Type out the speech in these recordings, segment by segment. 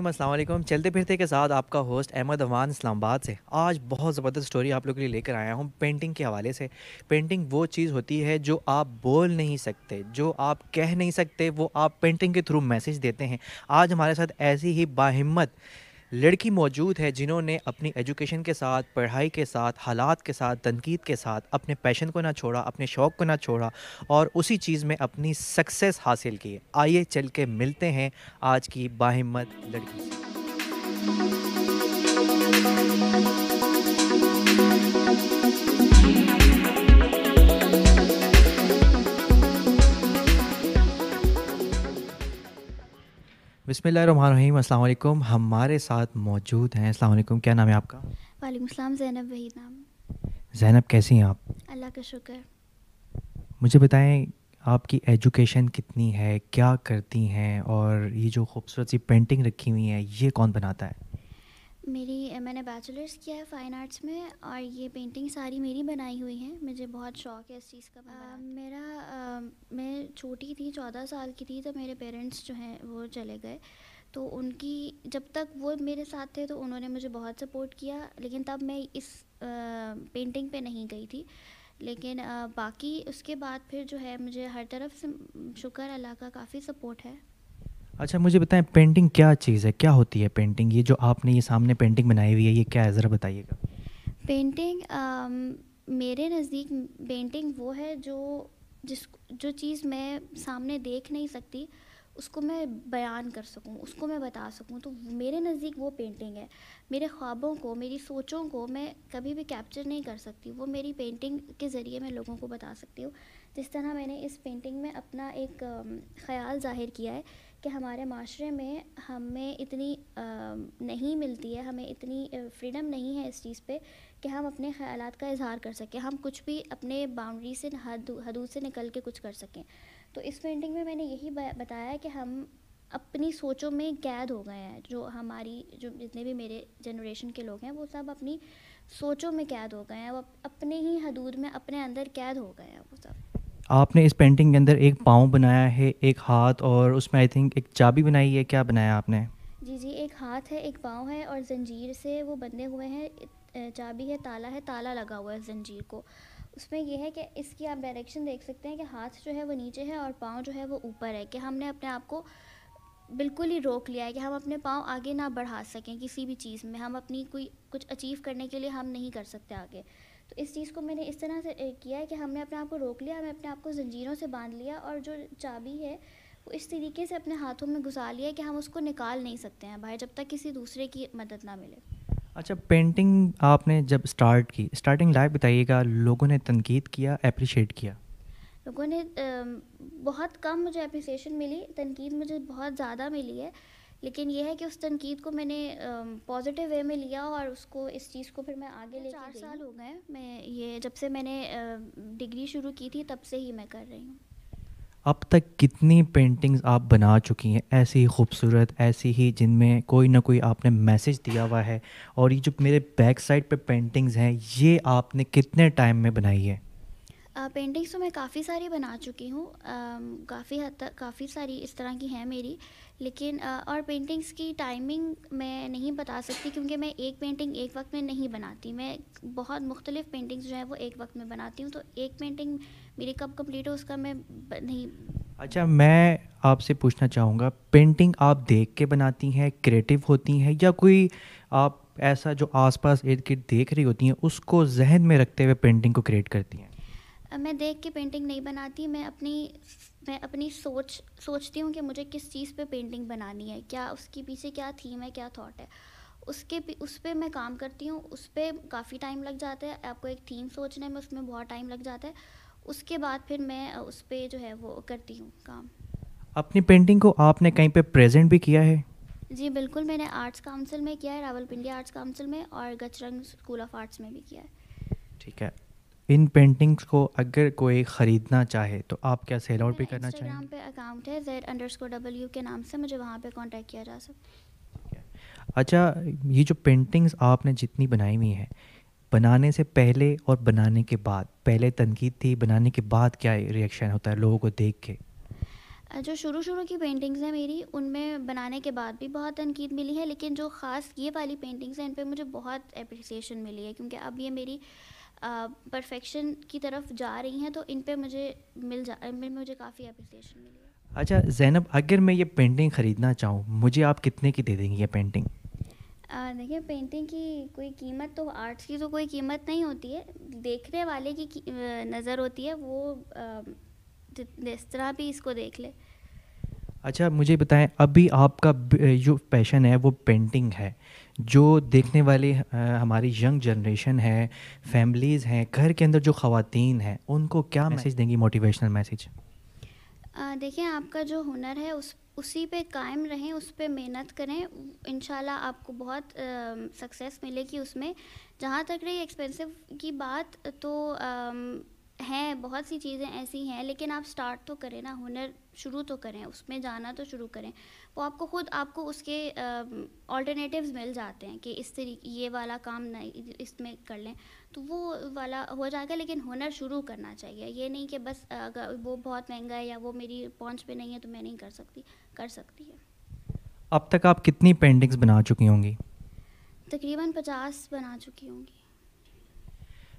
रहीम अस्सलाम चलते फिरते के साथ आपका होस्ट अहमद अवान इस्लामाबाद से आज बहुत ज़बरदस्त स्टोरी आप लोग के लिए लेकर आया हूँ पेंटिंग के हवाले से पेंटिंग वो चीज़ होती है जो आप बोल नहीं सकते जो आप कह नहीं सकते वो आप पेंटिंग के थ्रू मैसेज देते हैं आज हमारे साथ ऐसी ही बाहिम्मत लड़की मौजूद है जिन्होंने अपनी एजुकेशन के साथ पढ़ाई के साथ हालात के साथ तनकीद के साथ अपने पैशन को ना छोड़ा अपने शौक़ को ना छोड़ा और उसी चीज़ में अपनी सक्सेस हासिल की आइए चल के मिलते हैं आज की बाहिम्मत लड़की से Thank you. अस्सलाम अल्लाम हमारे साथ मौजूद हैं वालेकुम क्या नाम है आपका सलाम जैनब वही नाम जैनब कैसी हैं आप अल्लाह का शुक्र मुझे बताएं आपकी एजुकेशन कितनी है क्या करती हैं और ये जो खूबसूरत सी पेंटिंग रखी हुई है ये कौन बनाता है मेरी मैंने बैचलर्स किया है फ़ाइन आर्ट्स में और ये पेंटिंग सारी मेरी बनाई हुई है मुझे बहुत शौक है इस चीज़ का आ, मेरा आ, मैं छोटी थी चौदह साल की थी तो मेरे पेरेंट्स जो हैं वो चले गए तो उनकी जब तक वो मेरे साथ थे तो उन्होंने मुझे बहुत सपोर्ट किया लेकिन तब मैं इस आ, पेंटिंग पे नहीं गई थी लेकिन बाकी उसके बाद फिर जो है मुझे हर तरफ से शुक्र अल्लाह का काफ़ी सपोर्ट है अच्छा मुझे बताएं पेंटिंग क्या चीज़ है क्या होती है पेंटिंग ये जो आपने ये सामने पेंटिंग बनाई हुई है ये क्या है ज़रा बताइएगा पेंटिंग मेरे नज़दीक पेंटिंग वो है जो जिस जो चीज़ मैं सामने देख नहीं सकती उसको मैं बयान कर सकूं उसको मैं बता सकूं तो मेरे नज़दीक वो पेंटिंग है मेरे ख्वाबों को मेरी सोचों को मैं कभी भी कैप्चर नहीं कर सकती वो मेरी पेंटिंग के ज़रिए मैं लोगों को बता सकती हूँ जिस तरह मैंने इस पेंटिंग में अपना एक ख्याल जाहिर किया है कि हमारे माशरे में हमें इतनी नहीं मिलती है हमें इतनी फ्रीडम नहीं है इस चीज़ पे कि हम अपने ख्याल का इजहार कर सकें हम कुछ भी अपने बाउंड्री से हदूद से निकल के कुछ कर सकें तो इस पेंटिंग में मैंने यही बताया कि हम अपनी सोचों में कैद हो गए हैं जो हमारी जो जितने भी मेरे जनरेशन के लोग हैं वो सब अपनी सोचों में कैद हो गए हैं वो अपने ही हदूद में अपने अंदर कैद हो गए हैं वो सब आपने इस पेंटिंग के अंदर एक पाँव बनाया है एक हाथ और उसमें आई थिंक एक चाबी बनाई है क्या बनाया आपने जी जी एक हाथ है एक पाँव है और जंजीर से वो बंधे हुए हैं चाबी है ताला है ताला लगा हुआ है जंजीर को उसमें यह है कि इसकी आप डायरेक्शन देख सकते हैं कि हाथ जो है वो नीचे है और पाँव जो है वो ऊपर है कि हमने अपने आप को बिल्कुल ही रोक लिया है कि हम अपने पाँव आगे ना बढ़ा सकें किसी भी चीज़ में हम अपनी कोई कुछ अचीव करने के लिए हम नहीं कर सकते आगे तो इस चीज़ को मैंने इस तरह से किया है कि हमने अपने आप को रोक लिया हमें अपने आप को जंजीरों से बांध लिया और जो चाबी है वो इस तरीके से अपने हाथों में घुसा लिया कि हम उसको निकाल नहीं सकते हैं बाहर जब तक किसी दूसरे की मदद ना मिले अच्छा पेंटिंग आपने जब स्टार्ट की स्टार्टिंग लाइफ बताइएगा लोगों ने तनकीद किया अप्रिशिएट किया लोगों ने बहुत कम मुझे अप्रिसिएशन मिली तनकीद मुझे बहुत ज़्यादा मिली है लेकिन यह है कि उस तनकीद को मैंने पॉजिटिव वे में लिया और उसको इस चीज़ को फिर मैं आगे ले चार साल हो गए मैं ये जब से मैंने डिग्री शुरू की थी तब से ही मैं कर रही हूँ अब तक कितनी पेंटिंग्स आप बना चुकी हैं ऐसी ही खूबसूरत ऐसी ही जिनमें कोई ना कोई आपने मैसेज दिया हुआ है और ये जो मेरे बैक साइड पे पेंटिंग्स हैं ये आपने कितने टाइम में बनाई है पेंटिंग्स तो मैं काफ़ी सारी बना चुकी हूँ काफ़ी हद तक काफ़ी सारी इस तरह की हैं मेरी लेकिन और पेंटिंग्स की टाइमिंग मैं नहीं बता सकती क्योंकि मैं एक पेंटिंग एक वक्त में नहीं बनाती मैं बहुत मुख्तलिफ पेंटिंग्स जो है वो एक वक्त में बनाती हूँ तो एक पेंटिंग मेरी कब कम्प्लीट हो उसका मैं नहीं अच्छा मैं आपसे पूछना चाहूँगा पेंटिंग आप देख के बनाती हैं क्रिएटिव होती हैं या कोई आप ऐसा जो आसपास इर्द गिर्द देख रही होती हैं उसको जहन में रखते हुए पेंटिंग को क्रिएट करती हैं मैं देख के पेंटिंग नहीं बनाती मैं अपनी मैं अपनी सोच सोचती हूँ कि मुझे किस चीज़ पे पेंटिंग बनानी है क्या उसके पीछे क्या थीम है क्या थॉट है उसके उस पर मैं काम करती हूँ उस पर काफ़ी टाइम लग जाता है आपको एक थीम सोचने में उसमें बहुत टाइम लग जाता है उसके बाद फिर मैं उस पर जो है वो करती हूँ काम अपनी पेंटिंग को आपने कहीं पे प्रेजेंट भी किया है जी बिल्कुल मैंने आर्ट्स काउंसिल में किया है रावलपिंडी आर्ट्स काउंसिल में और गचरंग स्कूल ऑफ आर्ट्स में भी किया है ठीक है इन पेंटिंग्स को अगर कोई ख़रीदना चाहे तो आप क्या सेल आउट भी करना चाहिए यहाँ पे अकाउंट है जेड अंडरस्कोर डब्ल्यू के नाम से मुझे वहाँ पे कांटेक्ट किया जा सकता है अच्छा ये जो पेंटिंग्स आपने जितनी बनाई हुई हैं बनाने से पहले और बनाने के बाद पहले तनकीद थी बनाने के बाद क्या रिएक्शन होता है लोगों को देख के जो शुरू शुरू की पेंटिंग्स हैं मेरी उनमें बनाने के बाद भी बहुत तनकीद मिली है लेकिन जो ख़ास ये वाली पेंटिंग्स हैं इन पर मुझे बहुत अप्रिसिएशन मिली है क्योंकि अब ये मेरी परफेक्शन की तरफ जा रही हैं तो इन पर मुझे मिल जा मुझे काफ़ी अप्रिसिएशन मिली अच्छा जैनब अगर मैं ये पेंटिंग ख़रीदना चाहूँ मुझे आप कितने की दे देंगी ये पेंटिंग देखिए पेंटिंग की कोई कीमत तो आर्ट्स की तो कोई कीमत नहीं होती है देखने वाले की नज़र होती है वो जिस तरह भी इसको देख ले अच्छा मुझे बताएं अभी आपका जो पैशन है वो पेंटिंग है जो देखने वाले हमारी यंग जनरेशन है फैमिलीज़ हैं घर के अंदर जो खातन हैं उनको क्या मैसेज देंगी मोटिवेशनल मैसेज देखिए आपका जो हुनर है उस उसी पे कायम रहें उस पर मेहनत करें इन आपको बहुत सक्सेस मिलेगी उसमें जहाँ तक रही एक्सपेंसिव की बात तो आ, हैं बहुत सी चीज़ें ऐसी हैं लेकिन आप स्टार्ट तो करें ना हुनर शुरू तो करें उसमें जाना तो शुरू करें वो आपको ख़ुद आपको उसके ऑल्टरनेटिव मिल जाते हैं कि इस तरीके ये वाला काम नहीं इसमें कर लें तो वो वाला हो जाएगा लेकिन हुनर शुरू करना चाहिए ये नहीं कि बस अगर वो बहुत महंगा है या वो मेरी पहुँच पर नहीं है तो मैं नहीं कर सकती कर सकती है अब तक आप कितनी पेंटिंग्स बना चुकी होंगी तकरीबन पचास बना चुकी होंगी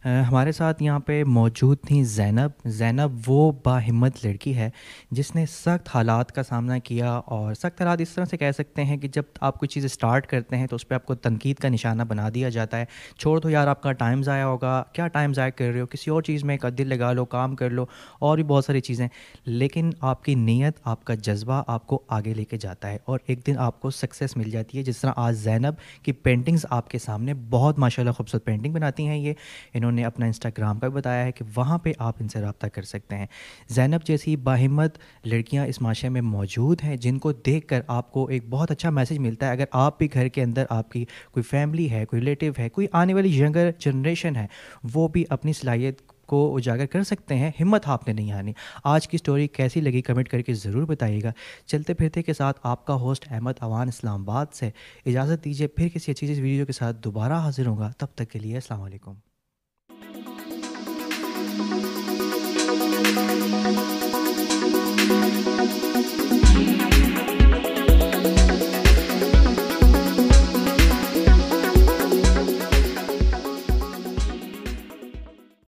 हमारे साथ यहाँ पे मौजूद थी जैनब जैनब वो बाहिम्मत लड़की है जिसने सख्त हालात का सामना किया और सख्त हालात इस तरह से कह सकते हैं कि जब आप कोई चीज़ स्टार्ट करते हैं तो उस पर आपको तनकीद का निशाना बना दिया जाता है छोड़ दो यार आपका टाइम ज़ाया होगा क्या टाइम ज़ाया कर रहे हो किसी और चीज़ में एक दिल लगा लो काम कर लो और भी बहुत सारी चीज़ें लेकिन आपकी नीयत आपका जज्बा आपको आगे लेके जाता है और एक दिन आपको सक्सेस मिल जाती है जिस तरह आज जैनब की पेंटिंग्स आपके सामने बहुत माशाल्लाह खूबसूरत पेंटिंग बनाती हैं ये इन्होंने उन्होंने अपना इंस्टाग्राम का भी बताया है कि वहाँ पर आप इनसे रबता कर सकते हैं जैनब जैसी बाहिमत लड़कियाँ इस माशरे में मौजूद हैं जिनको देख कर आपको एक बहुत अच्छा मैसेज मिलता है अगर आप भी घर के अंदर आपकी कोई फैमिली है कोई रिलेटिव है कोई आने वाली यंगर जनरेशन है वो भी अपनी सलाहियत को उजागर कर सकते हैं हिम्मत आपने नहीं आनी आज की स्टोरी कैसी लगी कमेंट करके ज़रूर बताइएगा चलते फिरते के साथ आपका होस्ट अहमद अवान इस्लामाबाद से इजाज़त दीजिए फिर किसी अच्छी चीज़ वीडियो के साथ दोबारा हाजिर होगा तब तक के लिए असलम